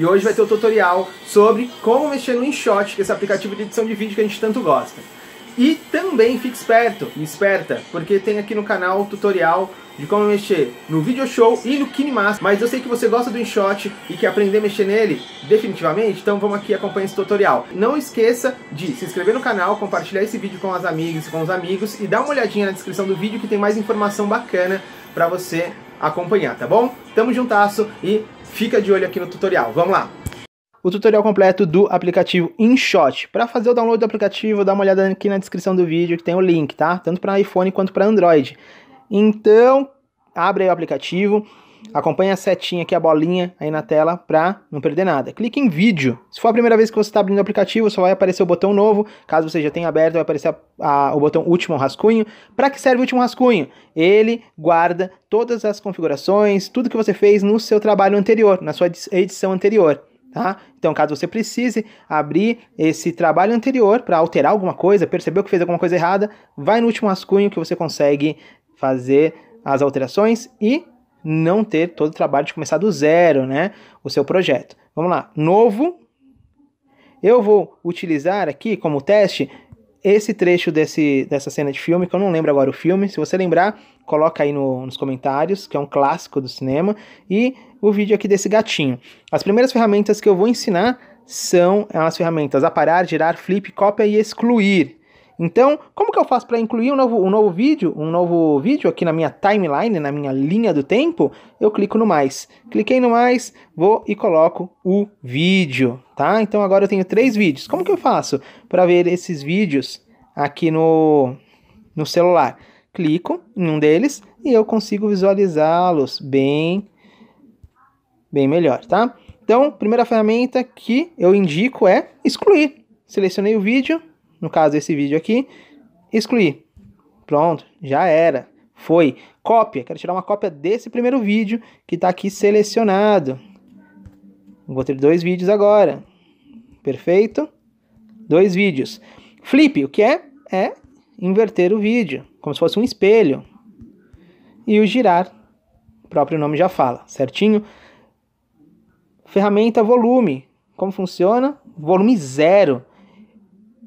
E hoje vai ter o um tutorial sobre como mexer no InShot, que é esse aplicativo de edição de vídeo que a gente tanto gosta. E também fique esperto e esperta, porque tem aqui no canal tutorial de como mexer no Video Show e no KineMaster. Mas eu sei que você gosta do InShot e quer aprender a mexer nele definitivamente, então vamos aqui acompanhar esse tutorial. Não esqueça de se inscrever no canal, compartilhar esse vídeo com as amigas e com os amigos e dá uma olhadinha na descrição do vídeo que tem mais informação bacana para você acompanhar, tá bom? Tamo juntasso e fica de olho aqui no tutorial. Vamos lá! o tutorial completo do aplicativo InShot. Para fazer o download do aplicativo, dá uma olhada aqui na descrição do vídeo que tem o link, tá? Tanto para iPhone quanto para Android. Então, abre o aplicativo. Acompanhe a setinha aqui, a bolinha aí na tela para não perder nada. Clique em vídeo. Se for a primeira vez que você está abrindo o aplicativo, só vai aparecer o botão novo. Caso você já tenha aberto, vai aparecer a, a, o botão último rascunho. Para que serve o último rascunho? Ele guarda todas as configurações, tudo que você fez no seu trabalho anterior, na sua edição anterior. Tá? Então, caso você precise abrir esse trabalho anterior para alterar alguma coisa, percebeu que fez alguma coisa errada, vai no último rascunho que você consegue fazer as alterações e não ter todo o trabalho de começar do zero, né? O seu projeto. Vamos lá, novo. Eu vou utilizar aqui como teste esse trecho desse, dessa cena de filme, que eu não lembro agora o filme. Se você lembrar, coloca aí no, nos comentários, que é um clássico do cinema. E o vídeo aqui desse gatinho. As primeiras ferramentas que eu vou ensinar são as ferramentas aparar, girar, flip, cópia e excluir, então, como que eu faço para incluir um novo, um novo vídeo, um novo vídeo aqui na minha timeline, na minha linha do tempo? Eu clico no mais. Cliquei no mais, vou e coloco o vídeo, tá? Então agora eu tenho três vídeos. Como que eu faço para ver esses vídeos aqui no no celular? Clico em um deles e eu consigo visualizá-los bem bem melhor, tá? Então, primeira ferramenta que eu indico é excluir. Selecionei o vídeo, no caso esse vídeo aqui, excluir. Pronto, já era. Foi. Cópia, quero tirar uma cópia desse primeiro vídeo que está aqui selecionado. Vou ter dois vídeos agora. Perfeito? Dois vídeos. Flip, o que é? É inverter o vídeo, como se fosse um espelho. E o girar, o próprio nome já fala, certinho? Ferramenta volume, como funciona? Volume zero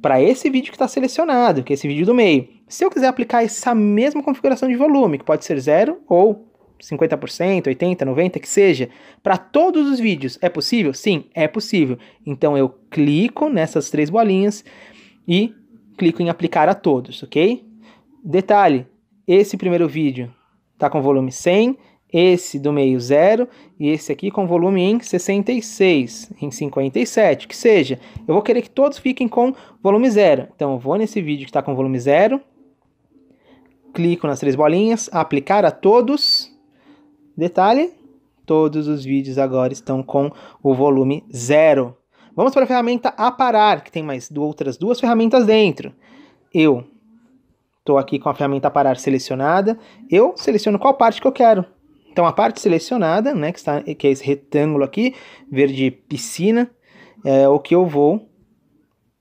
para esse vídeo que está selecionado, que é esse vídeo do meio. Se eu quiser aplicar essa mesma configuração de volume, que pode ser 0 ou 50%, 80%, 90%, que seja, para todos os vídeos, é possível? Sim, é possível. Então eu clico nessas três bolinhas e clico em aplicar a todos, ok? Detalhe, esse primeiro vídeo está com volume 100, esse do meio zero e esse aqui com volume em 66, em 57, que seja. Eu vou querer que todos fiquem com volume zero. Então eu vou nesse vídeo que está com volume zero, clico nas três bolinhas, aplicar a todos. Detalhe, todos os vídeos agora estão com o volume zero. Vamos para a ferramenta aparar, que tem mais outras duas ferramentas dentro. Eu estou aqui com a ferramenta aparar selecionada. Eu seleciono qual parte que eu quero. Então a parte selecionada, né, que, está, que é esse retângulo aqui, verde piscina, é o que eu vou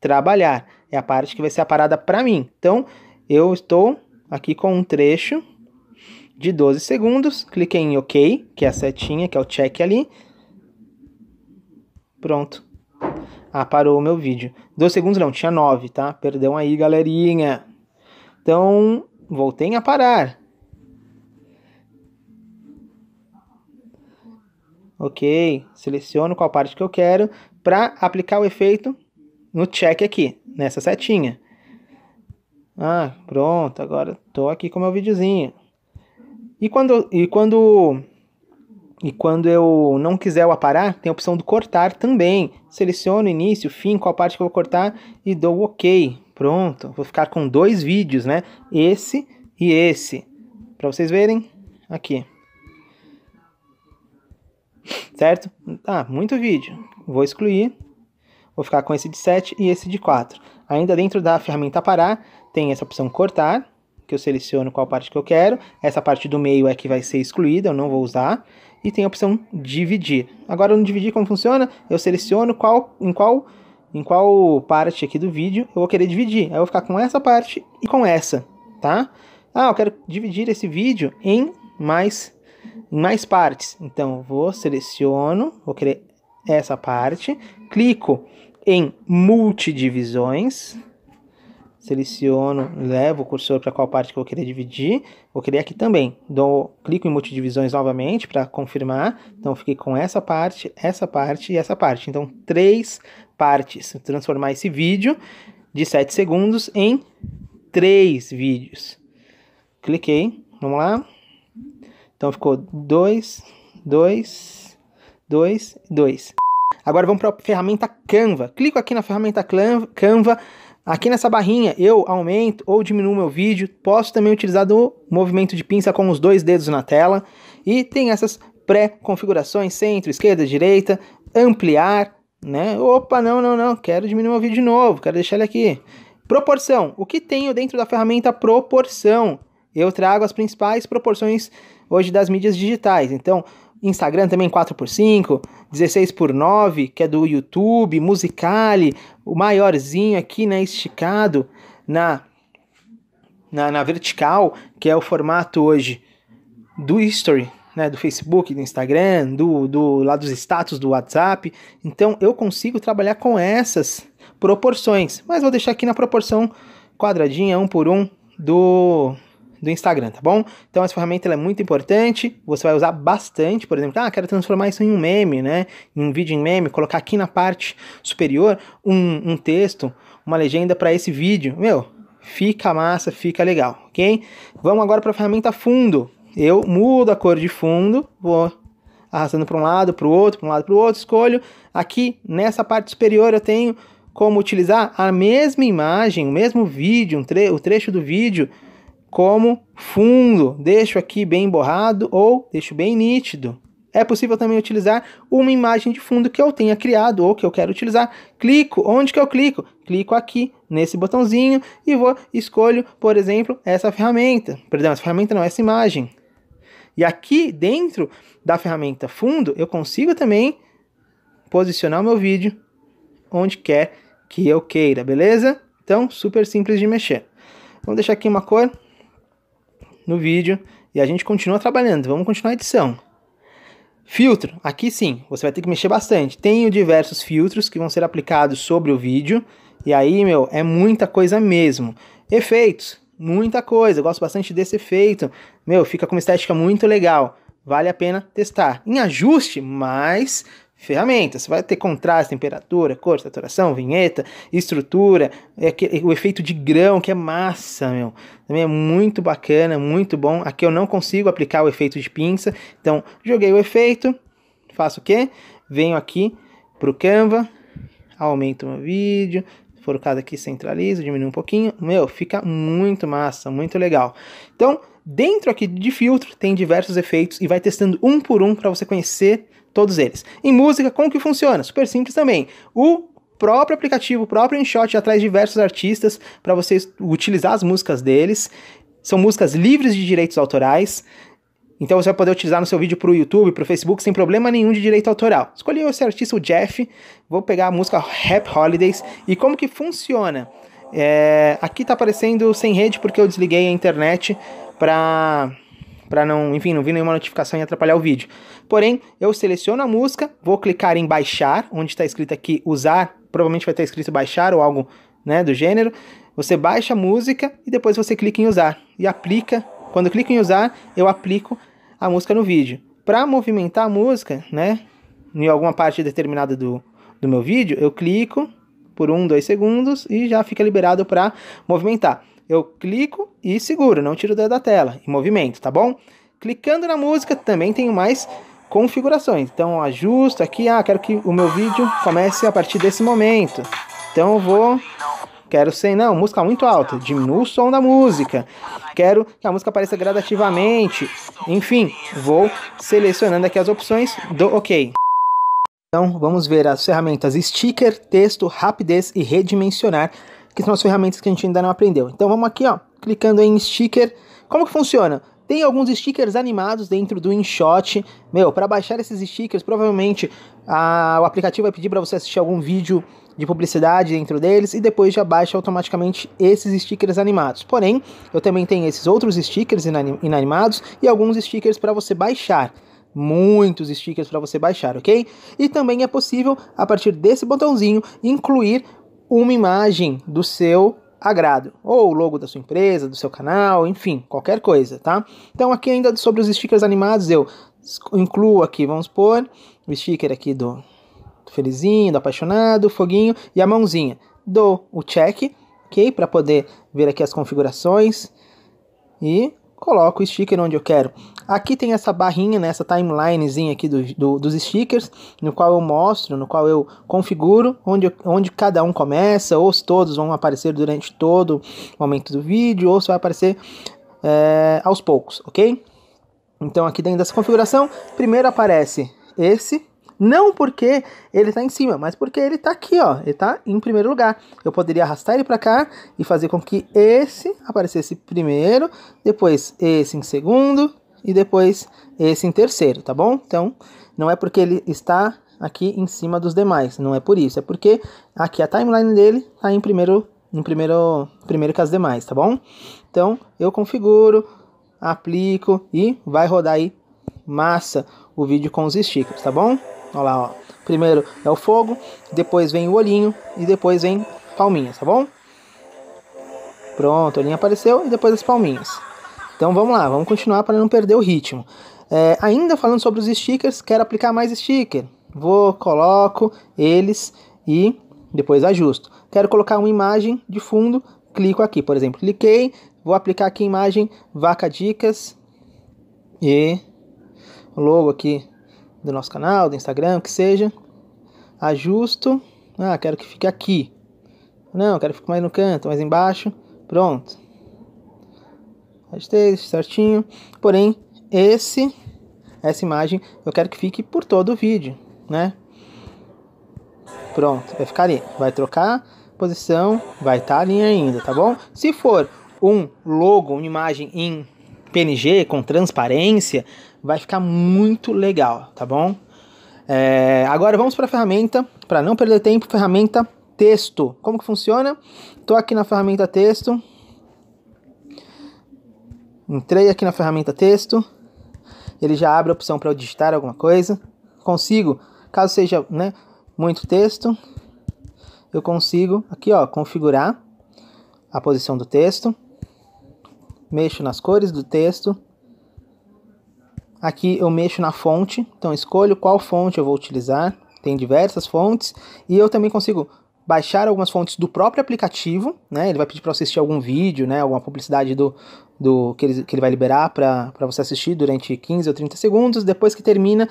trabalhar. É a parte que vai ser a parada para mim. Então eu estou aqui com um trecho de 12 segundos, cliquei em OK, que é a setinha, que é o check ali. Pronto. Ah, parou o meu vídeo. 12 segundos não, tinha 9, tá? Perdão aí, galerinha. Então, voltei a parar. ok, seleciono qual parte que eu quero para aplicar o efeito no check aqui, nessa setinha. Ah, pronto, agora estou aqui com meu videozinho. E quando, e quando, e quando eu não quiser o aparar, tem a opção do cortar também. Seleciono início, fim, qual parte que eu vou cortar e dou ok. Pronto, vou ficar com dois vídeos, né? Esse e esse. Para vocês verem aqui certo? Ah, muito vídeo. Vou excluir, vou ficar com esse de 7 e esse de 4. Ainda dentro da ferramenta parar, tem essa opção cortar, que eu seleciono qual parte que eu quero. Essa parte do meio é que vai ser excluída, eu não vou usar. E tem a opção dividir. Agora, no dividir, como funciona? Eu seleciono qual, em qual em qual parte aqui do vídeo eu vou querer dividir. Aí eu vou ficar com essa parte e com essa, tá? Ah, eu quero dividir esse vídeo em mais em mais partes. Então, vou seleciono, vou querer essa parte, clico em multidivisões, seleciono, levo o cursor para qual parte que eu queria dividir, vou querer aqui também, dou, clico em multidivisões novamente para confirmar, então fiquei com essa parte, essa parte e essa parte, então três partes, vou transformar esse vídeo de 7 segundos em três vídeos, cliquei, vamos lá, então ficou 2, 2, 2, 2. Agora vamos para a ferramenta Canva. Clico aqui na ferramenta Canva. Aqui nessa barrinha eu aumento ou diminuo meu vídeo. Posso também utilizar do movimento de pinça com os dois dedos na tela. E tem essas pré-configurações, centro, esquerda, direita, ampliar, né? Opa, não, não, não, quero diminuir meu vídeo de novo, quero deixar ele aqui. Proporção, o que tenho dentro da ferramenta proporção? Eu trago as principais proporções hoje das mídias digitais. Então, Instagram também 4x5, 16x9, que é do YouTube, Musicali, o maiorzinho aqui, né, esticado na, na, na vertical, que é o formato hoje do History, né, do Facebook, do Instagram, do, do lá dos status do WhatsApp. Então eu consigo trabalhar com essas proporções, mas vou deixar aqui na proporção quadradinha, um por um, do do Instagram, tá bom? Então essa ferramenta é muito importante, você vai usar bastante, por exemplo, ah, quero transformar isso em um meme, né? Em um vídeo em meme, colocar aqui na parte superior um, um texto, uma legenda para esse vídeo. Meu, fica massa, fica legal, ok? Vamos agora para a ferramenta fundo. Eu mudo a cor de fundo, vou arrastando para um lado, para o outro, para um lado, para o outro, escolho. Aqui nessa parte superior eu tenho como utilizar a mesma imagem, o mesmo vídeo, um tre o trecho do vídeo como fundo, deixo aqui bem borrado ou deixo bem nítido. É possível também utilizar uma imagem de fundo que eu tenha criado ou que eu quero utilizar. Clico, onde que eu clico? Clico aqui nesse botãozinho e vou escolho, por exemplo, essa ferramenta. Perdão, essa ferramenta não, essa imagem. E aqui dentro da ferramenta fundo, eu consigo também posicionar o meu vídeo onde quer que eu queira, beleza? Então, super simples de mexer. Vamos deixar aqui uma cor no vídeo e a gente continua trabalhando, vamos continuar a edição. Filtro, aqui sim, você vai ter que mexer bastante. Tenho diversos filtros que vão ser aplicados sobre o vídeo, e aí, meu, é muita coisa mesmo. Efeitos, muita coisa, eu gosto bastante desse efeito. Meu, fica com uma estética muito legal, vale a pena testar. Em ajuste, mas ferramentas. Você vai ter contraste, temperatura, cor, saturação, vinheta, estrutura, é o efeito de grão, que é massa, meu. Também é muito bacana, muito bom. Aqui eu não consigo aplicar o efeito de pinça. Então, joguei o efeito, faço o quê? Venho aqui para o Canva, aumento meu vídeo, for o caso aqui, centralizo, diminuo um pouquinho. Meu, fica muito massa, muito legal. Então, dentro aqui de filtro tem diversos efeitos e vai testando um por um para você conhecer todos eles. Em música, como que funciona? Super simples também. O próprio aplicativo, o próprio InShot já traz diversos artistas para vocês utilizar as músicas deles. São músicas livres de direitos autorais. Então você vai poder utilizar no seu vídeo para o YouTube, para o Facebook, sem problema nenhum de direito autoral. Escolhi esse artista, o Jeff. Vou pegar a música Rap Holidays. E como que funciona? É... aqui está aparecendo sem rede porque eu desliguei a internet para para não, enfim, não vir nenhuma notificação e atrapalhar o vídeo. Porém, eu seleciono a música, vou clicar em baixar, onde está escrito aqui usar, provavelmente vai estar escrito baixar ou algo, né, do gênero. Você baixa a música e depois você clica em usar e aplica. Quando eu clico em usar, eu aplico a música no vídeo. Para movimentar a música, né, em alguma parte determinada do, do meu vídeo, eu clico por um, dois segundos e já fica liberado para movimentar eu clico e seguro, não tiro o dedo da tela, em movimento, tá bom? Clicando na música também tenho mais configurações. Então ajusto aqui, ah, quero que o meu vídeo comece a partir desse momento. Então eu vou quero sem não, música muito alta, diminua o som da música. Quero que a música apareça gradativamente. Enfim, vou selecionando aqui as opções do OK. Então, vamos ver as ferramentas Sticker, Texto, Rapidez e Redimensionar que são as ferramentas que a gente ainda não aprendeu. Então vamos aqui, ó, clicando em sticker. Como que funciona? Tem alguns stickers animados dentro do InShot. Meu, para baixar esses stickers, provavelmente a, o aplicativo vai pedir para você assistir algum vídeo de publicidade dentro deles e depois já baixa automaticamente esses stickers animados. Porém, eu também tenho esses outros stickers inanimados e alguns stickers para você baixar muitos stickers para você baixar, ok? E também é possível, a partir desse botãozinho, incluir uma imagem do seu agrado, ou o logo da sua empresa, do seu canal, enfim, qualquer coisa, tá? Então aqui ainda sobre os stickers animados, eu incluo aqui, vamos pôr, o sticker aqui do felizinho, do apaixonado, foguinho e a mãozinha. Dou o check, ok? Para poder ver aqui as configurações e coloco o sticker onde eu quero. Aqui tem essa barrinha, né, essa timelinezinha aqui do, do, dos stickers, no qual eu mostro, no qual eu configuro onde, onde cada um começa, ou se todos vão aparecer durante todo o momento do vídeo, ou se vai aparecer é, aos poucos, ok? Então aqui dentro dessa configuração, primeiro aparece esse, não porque ele está em cima, mas porque ele está aqui, ó. Ele está em primeiro lugar. Eu poderia arrastar ele para cá e fazer com que esse aparecesse primeiro, depois esse em segundo e depois esse em terceiro, tá bom? Então, não é porque ele está aqui em cima dos demais, não é por isso, é porque aqui a timeline dele está em primeiro em primeiro primeiro que as demais, tá bom? Então, eu configuro, aplico e vai rodar aí massa o vídeo com os stickers, tá bom? Olha lá, ó. Primeiro é o fogo, depois vem o olhinho e depois vem palminhas, tá bom? Pronto, o olhinho apareceu e depois as palminhas. Então vamos lá, vamos continuar para não perder o ritmo. É, ainda falando sobre os stickers, quero aplicar mais sticker. Vou, coloco eles e depois ajusto. Quero colocar uma imagem de fundo, clico aqui, por exemplo, cliquei, vou aplicar aqui a imagem vaca dicas e logo aqui do nosso canal, do Instagram, que seja. Ajusto. Ah, ah, quero que fique aqui. Não, quero que fique mais no canto, mais embaixo. Pronto. Ajustei certinho. Porém, esse, essa imagem, eu quero que fique por todo o vídeo, né? Pronto, vai ficar ali. Vai trocar posição, vai estar tá ali ainda, tá bom? Se for um logo, uma imagem em PNG com transparência, vai ficar muito legal, tá bom? É, agora vamos para a ferramenta, para não perder tempo, ferramenta texto. Como que funciona? Estou aqui na ferramenta texto. Entrei aqui na ferramenta texto. Ele já abre a opção para eu digitar alguma coisa. Consigo, caso seja né, muito texto, eu consigo aqui ó, configurar a posição do texto. Mexo nas cores do texto. Aqui eu mexo na fonte, então escolho qual fonte eu vou utilizar. Tem diversas fontes e eu também consigo baixar algumas fontes do próprio aplicativo, né? Ele vai pedir para você assistir algum vídeo, né? Alguma publicidade do, do que, ele, que ele vai liberar para você assistir durante 15 ou 30 segundos. Depois que termina,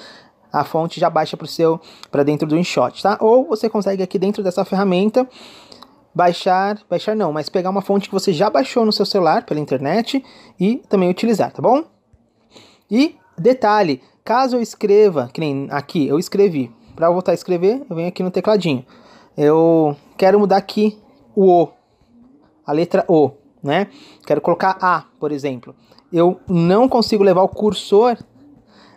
a fonte já baixa para o seu para dentro do InShot, tá? Ou você consegue aqui dentro dessa ferramenta baixar, baixar não, mas pegar uma fonte que você já baixou no seu celular pela internet e também utilizar, tá bom? E Detalhe, caso eu escreva, que nem aqui, eu escrevi. Para voltar a escrever, eu venho aqui no tecladinho. Eu quero mudar aqui o O, a letra O, né? Quero colocar A, por exemplo. Eu não consigo levar o cursor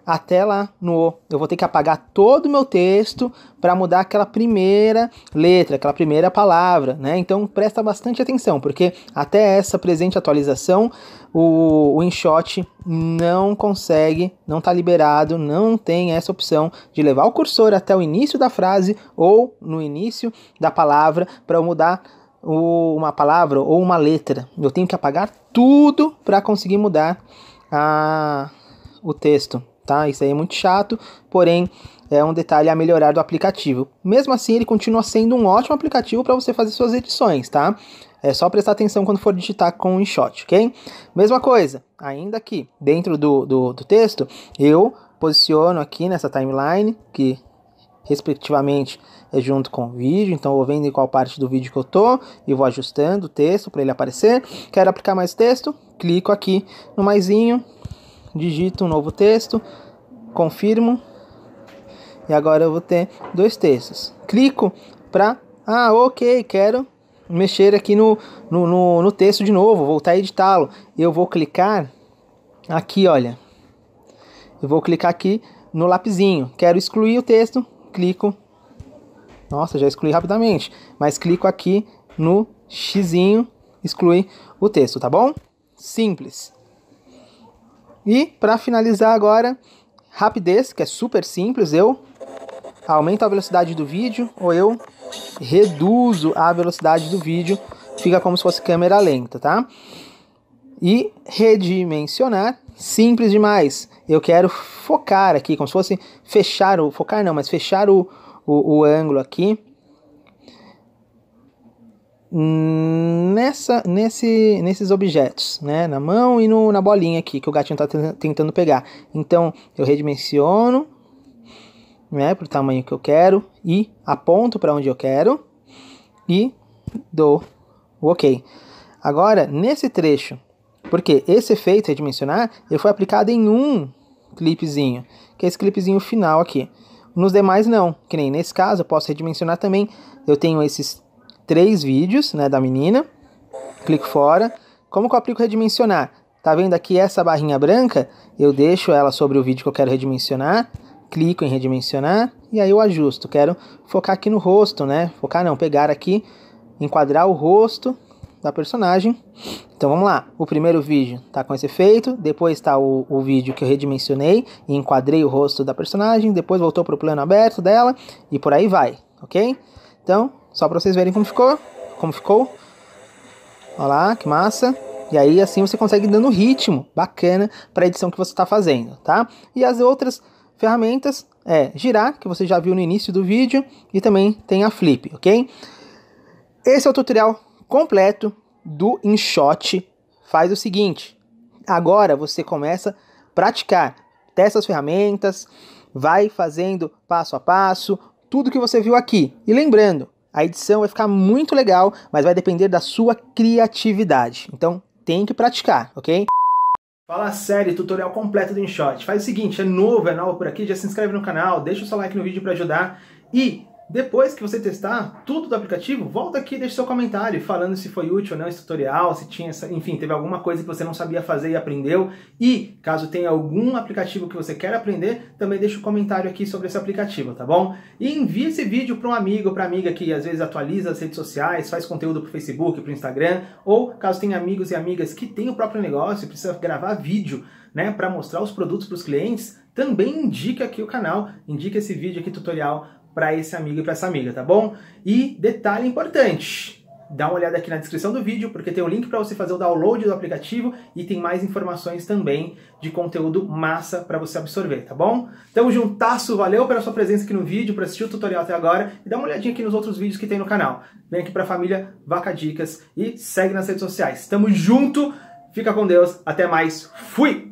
até lá no O. Eu vou ter que apagar todo o meu texto para mudar aquela primeira letra, aquela primeira palavra, né? Então presta bastante atenção, porque até essa presente atualização o, o InShot não consegue, não está liberado, não tem essa opção de levar o cursor até o início da frase ou no início da palavra para mudar o, uma palavra ou uma letra. Eu tenho que apagar tudo para conseguir mudar a, o texto tá? Isso aí é muito chato, porém é um detalhe a melhorar do aplicativo. Mesmo assim, ele continua sendo um ótimo aplicativo para você fazer suas edições, tá? É só prestar atenção quando for digitar com o InShot, ok? Mesma coisa, ainda aqui, dentro do, do, do texto, eu posiciono aqui nessa timeline, que respectivamente é junto com o vídeo, então vou vendo em qual parte do vídeo que eu tô e vou ajustando o texto para ele aparecer. Quero aplicar mais texto, clico aqui no maisinho, digito um novo texto, confirmo e agora eu vou ter dois textos. Clico para, ah, ok, quero mexer aqui no, no, no, no texto de novo, voltar a editá-lo. Eu vou clicar aqui, olha, eu vou clicar aqui no lapisinho, quero excluir o texto, clico, nossa, já excluí rapidamente, mas clico aqui no xizinho, exclui o texto, tá bom? Simples. E para finalizar agora, rapidez, que é super simples, eu aumento a velocidade do vídeo ou eu reduzo a velocidade do vídeo, fica como se fosse câmera lenta, tá? E redimensionar, simples demais. Eu quero focar aqui, como se fosse fechar o. Focar não, mas fechar o, o, o ângulo aqui nessa, nesse, nesses objetos, né? na mão e no, na bolinha aqui que o gatinho está tentando pegar. Então eu redimensiono né, para o tamanho que eu quero e aponto para onde eu quero e dou o OK. Agora, nesse trecho, porque esse efeito redimensionar ele foi aplicado em um clipezinho, que é esse clipezinho final aqui. Nos demais não, que nem nesse caso eu posso redimensionar também. Eu tenho esses três vídeos né, da menina. Clico fora. Como que eu aplico redimensionar? Tá vendo aqui essa barrinha branca? Eu deixo ela sobre o vídeo que eu quero redimensionar. Clico em redimensionar e aí eu ajusto. Quero focar aqui no rosto, né? Focar não, pegar aqui, enquadrar o rosto da personagem. Então vamos lá. O primeiro vídeo tá com esse efeito, depois tá o, o vídeo que eu redimensionei e enquadrei o rosto da personagem, depois voltou para o plano aberto dela e por aí vai, ok? Então só para vocês verem como ficou. Como ficou. Olha lá, que massa. E aí assim você consegue dando ritmo bacana para a edição que você está fazendo, tá? E as outras ferramentas é girar, que você já viu no início do vídeo, e também tem a flip, ok? Esse é o tutorial completo do InShot. Faz o seguinte, agora você começa a praticar, testa as ferramentas, vai fazendo passo a passo, tudo que você viu aqui. E lembrando, a edição vai ficar muito legal, mas vai depender da sua criatividade. Então, tem que praticar, ok? Fala sério, tutorial completo do InShot. Faz o seguinte, é novo, é novo por aqui, já se inscreve no canal, deixa o seu like no vídeo para ajudar e depois que você testar tudo do aplicativo, volta aqui e deixa seu comentário falando se foi útil ou não esse tutorial, se tinha, enfim, teve alguma coisa que você não sabia fazer e aprendeu. E caso tenha algum aplicativo que você quer aprender, também deixa um comentário aqui sobre esse aplicativo, tá bom? E envie esse vídeo para um amigo, para amiga que às vezes atualiza as redes sociais, faz conteúdo para o Facebook, para o Instagram, ou caso tenha amigos e amigas que têm o próprio negócio e precisa gravar vídeo, né, para mostrar os produtos para os clientes, também indica aqui o canal, indica esse vídeo aqui tutorial para esse amigo e para essa amiga, tá bom? E detalhe importante, dá uma olhada aqui na descrição do vídeo, porque tem um link para você fazer o download do aplicativo e tem mais informações também de conteúdo massa para você absorver, tá bom? Tamo juntasso, valeu pela sua presença aqui no vídeo, por assistir o tutorial até agora e dá uma olhadinha aqui nos outros vídeos que tem no canal. Vem aqui para a família Vaca Dicas e segue nas redes sociais. Tamo junto, fica com Deus, até mais, fui!